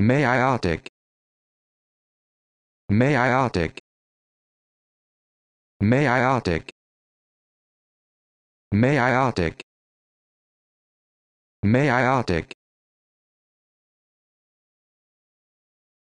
meiotic meiotic meiotic meiotic meiotic